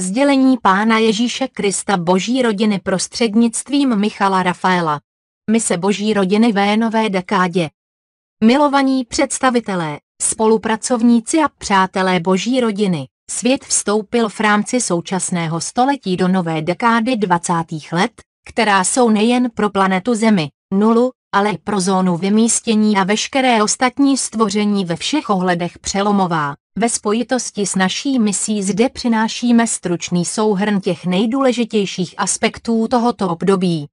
Sdělení Pána Ježíše Krista Boží rodiny prostřednictvím Michala Rafaela. Mise Boží rodiny v nové dekádě. Milovaní představitelé, spolupracovníci a přátelé Boží rodiny, svět vstoupil v rámci současného století do nové dekády 20. let, která jsou nejen pro planetu Zemi, nulu, ale i pro zónu vymístění a veškeré ostatní stvoření ve všech ohledech přelomová. Ve spojitosti s naší misí zde přinášíme stručný souhrn těch nejdůležitějších aspektů tohoto období.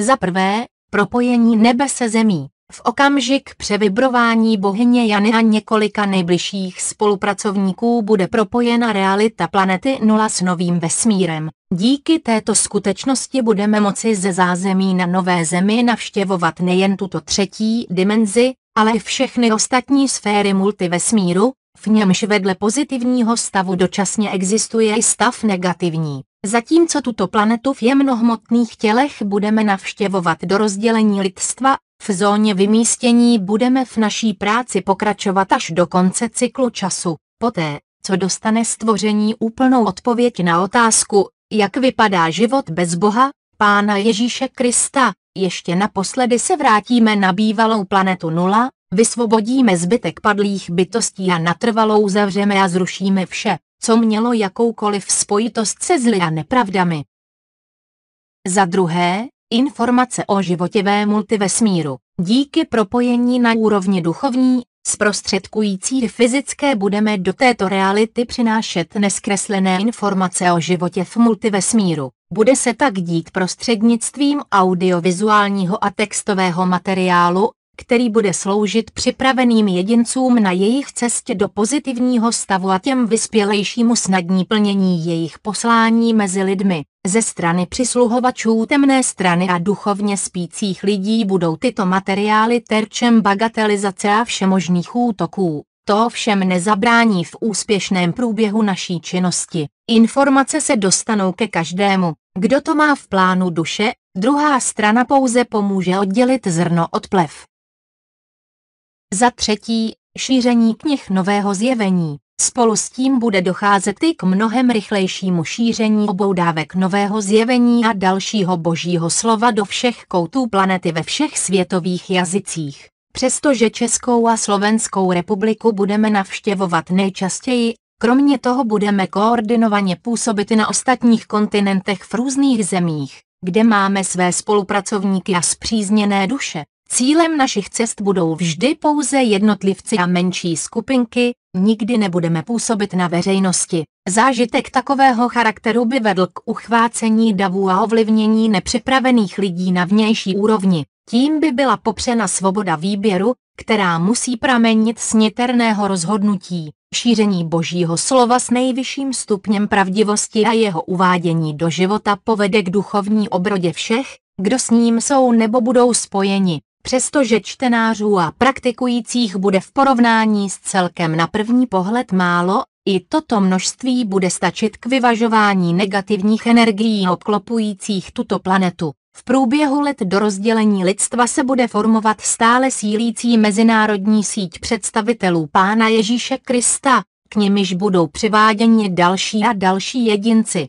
Za prvé, propojení nebe se zemí. V okamžik převibrování bohyně Jany a několika nejbližších spolupracovníků bude propojena realita planety Nula s novým vesmírem. Díky této skutečnosti budeme moci ze zázemí na nové zemi navštěvovat nejen tuto třetí dimenzi, ale i všechny ostatní sféry multivesmíru, v němž vedle pozitivního stavu dočasně existuje i stav negativní. Zatímco tuto planetu v jemnohmotných tělech budeme navštěvovat do rozdělení lidstva v zóně vymístění budeme v naší práci pokračovat až do konce cyklu času, poté, co dostane stvoření úplnou odpověď na otázku, jak vypadá život bez Boha, Pána Ježíše Krista, ještě naposledy se vrátíme na bývalou planetu nula, vysvobodíme zbytek padlých bytostí a natrvalou zavřeme a zrušíme vše, co mělo jakoukoliv spojitost se zly a nepravdami. Za druhé, informace o životě ve multivesmíru, díky propojení na úrovni duchovní, zprostředkující fyzické budeme do této reality přinášet neskreslené informace o životě v multivesmíru. Bude se tak dít prostřednictvím audiovizuálního a textového materiálu, který bude sloužit připraveným jedincům na jejich cestě do pozitivního stavu a těm vyspělejšímu snadní plnění jejich poslání mezi lidmi. Ze strany přisluhovačů temné strany a duchovně spících lidí budou tyto materiály terčem bagatelizace a všemožných útoků. To všem nezabrání v úspěšném průběhu naší činnosti. Informace se dostanou ke každému, kdo to má v plánu duše, druhá strana pouze pomůže oddělit zrno od plev. Za třetí, šíření knih nového zjevení. Spolu s tím bude docházet i k mnohem rychlejšímu šíření obou dávek nového zjevení a dalšího božího slova do všech koutů planety ve všech světových jazycích. Přestože Českou a Slovenskou republiku budeme navštěvovat nejčastěji, kromě toho budeme koordinovaně působit na ostatních kontinentech v různých zemích, kde máme své spolupracovníky a zpřízněné duše. Cílem našich cest budou vždy pouze jednotlivci a menší skupinky, nikdy nebudeme působit na veřejnosti. Zážitek takového charakteru by vedl k uchvácení davů a ovlivnění nepřipravených lidí na vnější úrovni. Tím by byla popřena svoboda výběru, která musí pramenit z niterného rozhodnutí, šíření božího slova s nejvyšším stupněm pravdivosti a jeho uvádění do života povede k duchovní obrodě všech, kdo s ním jsou nebo budou spojeni přestože čtenářů a praktikujících bude v porovnání s celkem na první pohled málo, i toto množství bude stačit k vyvažování negativních energií obklopujících tuto planetu. V průběhu let do rozdělení lidstva se bude formovat stále sílící mezinárodní síť představitelů Pána Ježíše Krista, k nimiž budou přiváděni další a další jedinci.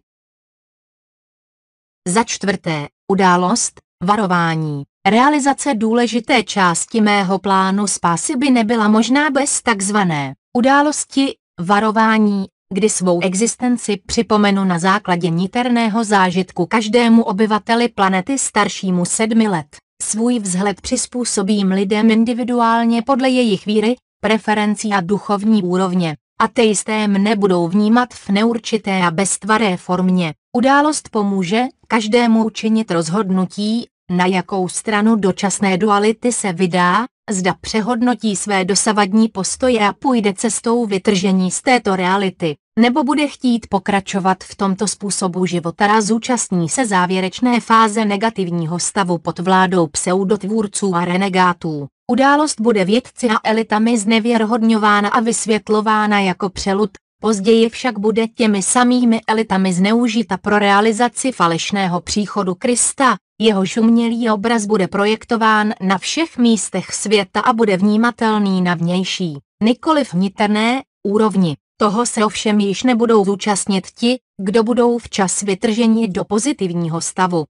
Za čtvrté, událost, varování. Realizace důležité části mého plánu spásy by nebyla možná bez takzvané události, varování, kdy svou existenci připomenu na základě niterného zážitku každému obyvateli planety staršímu sedmi let. Svůj vzhled přizpůsobím lidem individuálně podle jejich víry, preferencí a duchovní úrovně. Ateisté mne budou vnímat v neurčité a beztvaré formě. Událost pomůže každému učinit rozhodnutí, na jakou stranu dočasné duality se vydá, zda přehodnotí své dosavadní postoje a půjde cestou vytržení z této reality, nebo bude chtít pokračovat v tomto způsobu života a zúčastní se závěrečné fáze negativního stavu pod vládou pseudotvůrců a renegátů. Událost bude vědci a elitami znevěrhodňována a vysvětlována jako přelud, později však bude těmi samými elitami zneužita pro realizaci falešného příchodu Krista, jeho šumělý obraz bude projektován na všech místech světa a bude vnímatelný na vnější, nikoli vnitrné, úrovni. Toho se ovšem již nebudou zúčastnit ti, kdo budou včas vytrženi do pozitivního stavu.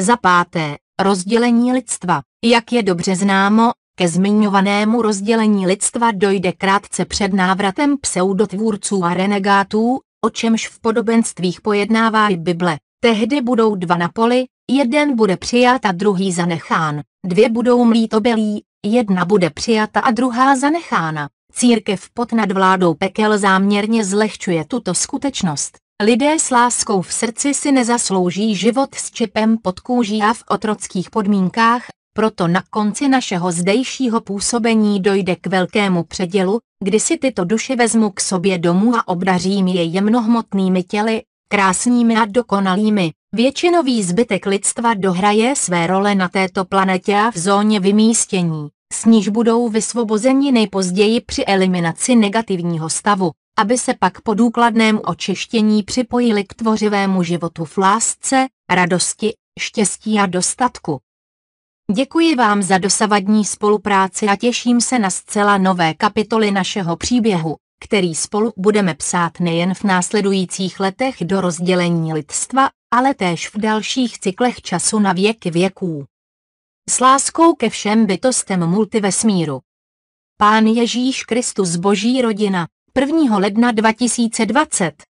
Za páté, rozdělení lidstva. Jak je dobře známo, ke zmiňovanému rozdělení lidstva dojde krátce před návratem pseudotvůrců a renegátů, o čemž v podobenstvích pojednává i Bible. Tehdy budou dva na poli, jeden bude přijat a druhý zanechán, dvě budou mlít obelí, jedna bude přijata a druhá zanechána. Církev pod vládou pekel záměrně zlehčuje tuto skutečnost. Lidé s láskou v srdci si nezaslouží život s čipem pod kůží a v otrockých podmínkách, proto na konci našeho zdejšího působení dojde k velkému předělu, kdy si tyto duše vezmu k sobě domů a obdařím je jemnohmotnými těly, krásnými a dokonalými. Většinový zbytek lidstva dohraje své role na této planetě a v zóně vymístění, s níž budou vysvobozeni nejpozději při eliminaci negativního stavu, aby se pak po důkladném očištění připojili k tvořivému životu v lásce, radosti, štěstí a dostatku. Děkuji vám za dosavadní spolupráci a těším se na zcela nové kapitoly našeho příběhu který spolu budeme psát nejen v následujících letech do rozdělení lidstva, ale též v dalších cyklech času na věky věků. S láskou ke všem bytostem multivesmíru. Pán Ježíš Kristus Boží rodina, 1. ledna 2020